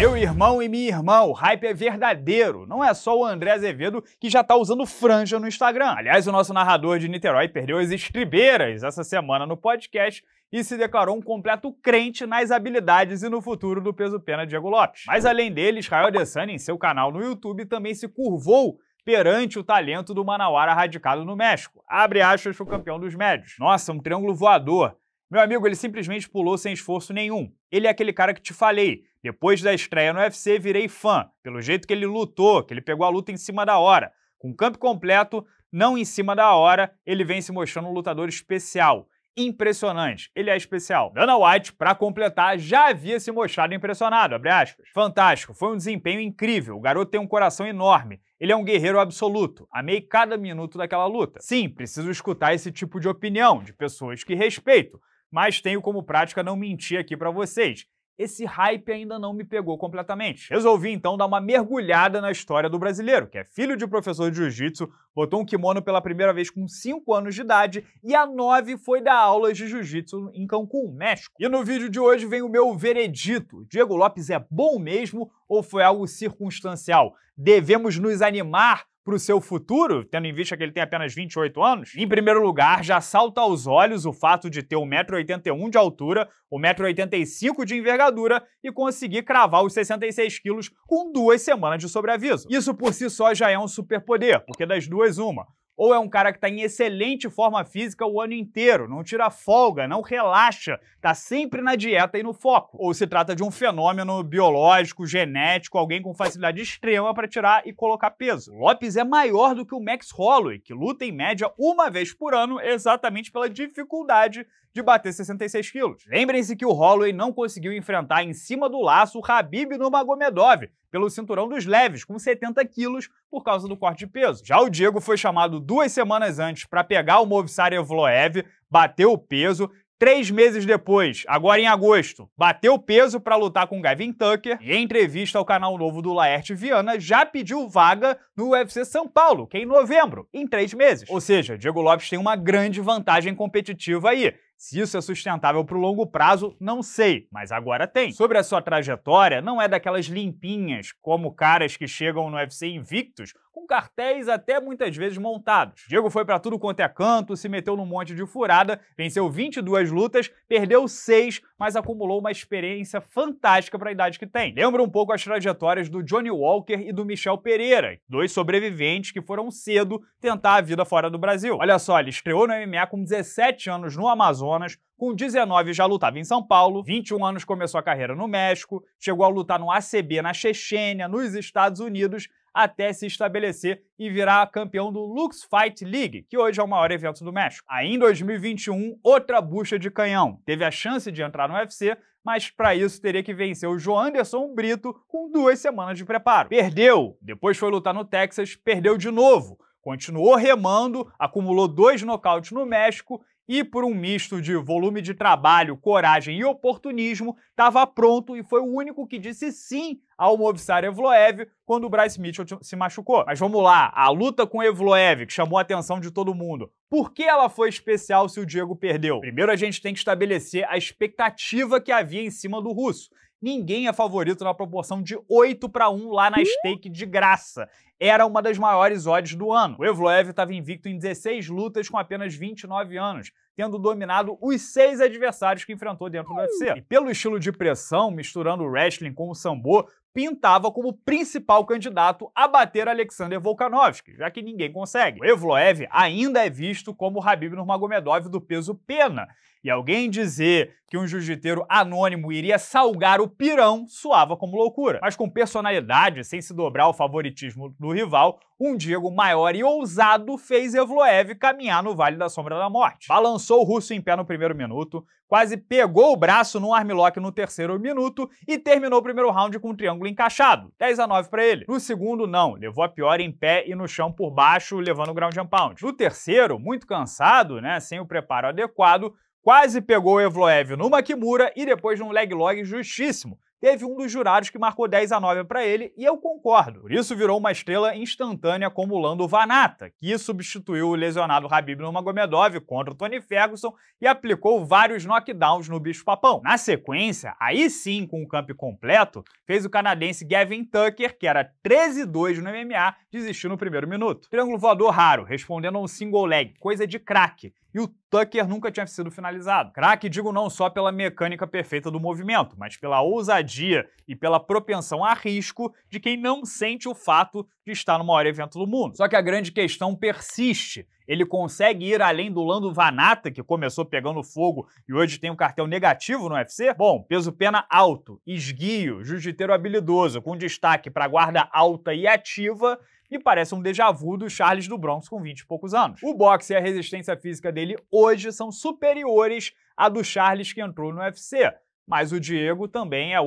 Meu irmão e minha irmã, o hype é verdadeiro. Não é só o André Azevedo que já tá usando franja no Instagram. Aliás, o nosso narrador de Niterói perdeu as estribeiras essa semana no podcast e se declarou um completo crente nas habilidades e no futuro do peso-pena Diego Lopes. Mas além dele, Israel Adesanya, em seu canal no YouTube, também se curvou perante o talento do Manauara radicado no México. Abre aspas o campeão dos médios. Nossa, um triângulo voador. Meu amigo, ele simplesmente pulou sem esforço nenhum. Ele é aquele cara que te falei. Depois da estreia no UFC, virei fã. Pelo jeito que ele lutou, que ele pegou a luta em cima da hora. Com o campo completo, não em cima da hora, ele vem se mostrando um lutador especial. Impressionante. Ele é especial. Dana White, para completar, já havia se mostrado impressionado, abre aspas. Fantástico, foi um desempenho incrível. O garoto tem um coração enorme. Ele é um guerreiro absoluto. Amei cada minuto daquela luta. Sim, preciso escutar esse tipo de opinião de pessoas que respeito, mas tenho como prática não mentir aqui para vocês. Esse hype ainda não me pegou completamente. Resolvi então dar uma mergulhada na história do brasileiro, que é filho de professor de jiu-jitsu, botou um kimono pela primeira vez com 5 anos de idade e a 9 foi dar aulas de jiu-jitsu em Cancún, México. E no vídeo de hoje vem o meu veredito. Diego Lopes é bom mesmo ou foi algo circunstancial? Devemos nos animar para o seu futuro, tendo em vista que ele tem apenas 28 anos? Em primeiro lugar, já salta aos olhos o fato de ter 1,81m de altura, 1,85m de envergadura e conseguir cravar os 66kg com duas semanas de sobreaviso. Isso por si só já é um superpoder, porque das duas, uma ou é um cara que está em excelente forma física o ano inteiro, não tira folga, não relaxa, está sempre na dieta e no foco. Ou se trata de um fenômeno biológico, genético, alguém com facilidade extrema para tirar e colocar peso. Lopes é maior do que o Max Holloway, que luta em média uma vez por ano exatamente pela dificuldade de bater 66 quilos. Lembrem-se que o Holloway não conseguiu enfrentar em cima do laço o Habib Nurmagomedov pelo cinturão dos leves, com 70 quilos, por causa do corte de peso. Já o Diego foi chamado duas semanas antes para pegar o Movistar Evloev, bateu o peso, Três meses depois, agora em agosto, bateu peso para lutar com Gavin Tucker e em entrevista ao canal novo do Laerte Viana já pediu vaga no UFC São Paulo, que é em novembro, em três meses. Ou seja, Diego Lopes tem uma grande vantagem competitiva aí. Se isso é sustentável para o longo prazo, não sei, mas agora tem. Sobre a sua trajetória, não é daquelas limpinhas, como caras que chegam no UFC invictos com cartéis até muitas vezes montados. Diego foi para tudo quanto é canto, se meteu num monte de furada, venceu 22 lutas, perdeu 6, mas acumulou uma experiência fantástica para a idade que tem. Lembra um pouco as trajetórias do Johnny Walker e do Michel Pereira, dois sobreviventes que foram cedo tentar a vida fora do Brasil. Olha só, ele estreou no MMA com 17 anos no Amazonas, com 19 já lutava em São Paulo, 21 anos começou a carreira no México, chegou a lutar no ACB na Chechênia, nos Estados Unidos até se estabelecer e virar campeão do Lux Fight League, que hoje é o maior evento do México. Aí em 2021, outra bucha de canhão. Teve a chance de entrar no UFC, mas para isso teria que vencer o Joanderson Brito com duas semanas de preparo. Perdeu, depois foi lutar no Texas, perdeu de novo. Continuou remando, acumulou dois nocautes no México e, por um misto de volume de trabalho, coragem e oportunismo, estava pronto e foi o único que disse sim ao movistar Evloev quando o Bryce Mitchell se machucou. Mas vamos lá, a luta com Evloev, que chamou a atenção de todo mundo. Por que ela foi especial se o Diego perdeu? Primeiro a gente tem que estabelecer a expectativa que havia em cima do russo ninguém é favorito na proporção de 8 para 1 lá na stake de graça. Era uma das maiores odds do ano. O Evloev estava invicto em 16 lutas com apenas 29 anos, tendo dominado os seis adversários que enfrentou dentro do UFC. Hum. E pelo estilo de pressão, misturando o wrestling com o sambo, pintava como principal candidato a bater Alexander Volkanovski, já que ninguém consegue. O Evloev ainda é visto como o Habib Nurmagomedov do peso pena, e alguém dizer que um jiu-jiteiro anônimo iria salgar o pirão soava como loucura. Mas com personalidade, sem se dobrar ao favoritismo do rival, um Diego maior e ousado fez Evloev caminhar no Vale da Sombra da Morte. Balançou o russo em pé no primeiro minuto, quase pegou o braço num armlock no terceiro minuto e terminou o primeiro round com um triângulo ângulo encaixado, 10 a 9 para ele. No segundo, não, levou a pior em pé e no chão por baixo, levando o ground and pound. No terceiro, muito cansado, né, sem o preparo adequado, quase pegou o Evloev numa Kimura e depois num leg log justíssimo, teve um dos jurados que marcou 10 a 9 para ele e eu concordo. Por isso virou uma estrela instantânea acumulando o Vanata, que substituiu o lesionado Habib Nurmagomedov contra o Tony Ferguson e aplicou vários knockdowns no bicho papão. Na sequência, aí sim com o campo completo, fez o canadense Gavin Tucker, que era 13-2 no MMA, desistir no primeiro minuto. Triângulo voador raro, respondendo a um single leg, coisa de craque e o Tucker nunca tinha sido finalizado. Crack, digo não só pela mecânica perfeita do movimento, mas pela ousadia e pela propensão a risco de quem não sente o fato que está no maior evento do mundo. Só que a grande questão persiste. Ele consegue ir além do Lando Vanata, que começou pegando fogo e hoje tem um cartão negativo no UFC? Bom, peso pena alto, esguio, jiu-jiteiro habilidoso, com destaque para guarda alta e ativa, e parece um déjà vu do Charles do Bronx com 20 e poucos anos. O boxe e a resistência física dele hoje são superiores à do Charles que entrou no UFC mas o Diego também é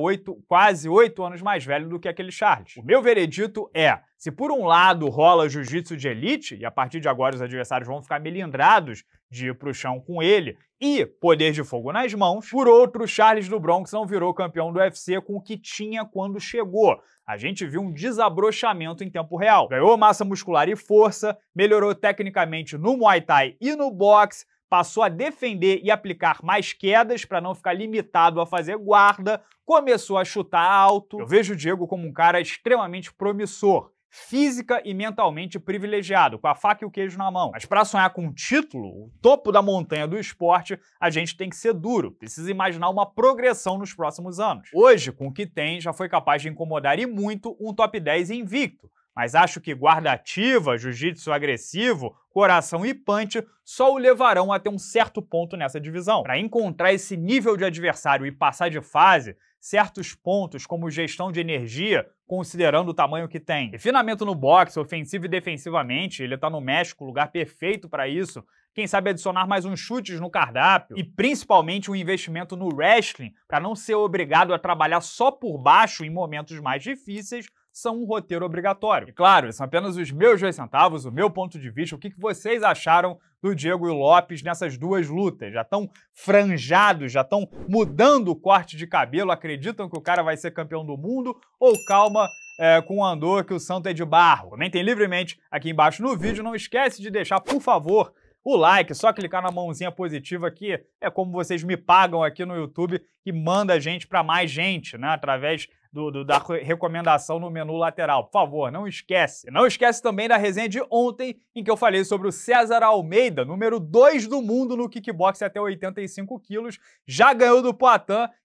quase oito anos mais velho do que aquele Charles. O meu veredito é: se por um lado rola jiu-jitsu de elite, e a partir de agora os adversários vão ficar melindrados de ir pro chão com ele, e poder de fogo nas mãos, por outro, Charles do Bronx não virou campeão do UFC com o que tinha quando chegou. A gente viu um desabrochamento em tempo real. Ganhou massa muscular e força, melhorou tecnicamente no Muay Thai e no boxe, passou a defender e aplicar mais quedas para não ficar limitado a fazer guarda, começou a chutar alto. Eu vejo o Diego como um cara extremamente promissor física e mentalmente privilegiado, com a faca e o queijo na mão. Mas para sonhar com um título, o topo da montanha do esporte, a gente tem que ser duro, precisa imaginar uma progressão nos próximos anos. Hoje, com o que tem, já foi capaz de incomodar e muito um top 10 invicto, mas acho que guarda ativa, jiu-jitsu agressivo, coração e punch só o levarão até um certo ponto nessa divisão. Para encontrar esse nível de adversário e passar de fase, certos pontos, como gestão de energia, considerando o tamanho que tem. Refinamento no boxe, ofensivo e defensivamente, ele está no México, lugar perfeito para isso. Quem sabe adicionar mais uns chutes no cardápio e principalmente um investimento no wrestling para não ser obrigado a trabalhar só por baixo em momentos mais difíceis são um roteiro obrigatório. E claro, são apenas os meus dois centavos, o meu ponto de vista, o que vocês acharam do Diego e Lopes nessas duas lutas. Já estão franjados, já estão mudando o corte de cabelo, acreditam que o cara vai ser campeão do mundo ou calma, é, com o Andor que o santo é de barro. Comentem livremente aqui embaixo no vídeo. Não esquece de deixar, por favor, o like. Só clicar na mãozinha positiva aqui. É como vocês me pagam aqui no YouTube e manda a gente para mais gente, né? Através do, do, da recomendação no menu lateral. Por favor, não esquece. Não esquece também da resenha de ontem, em que eu falei sobre o César Almeida, número 2 do mundo no kickbox até 85 quilos, já ganhou do Poitin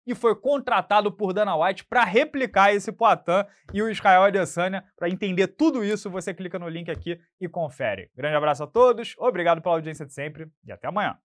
e foi contratado por Dana White para replicar esse Poitin e o Israel Adesanya. Para entender tudo isso, você clica no link aqui e confere. Grande abraço a todos, obrigado pela audiência de sempre e até amanhã.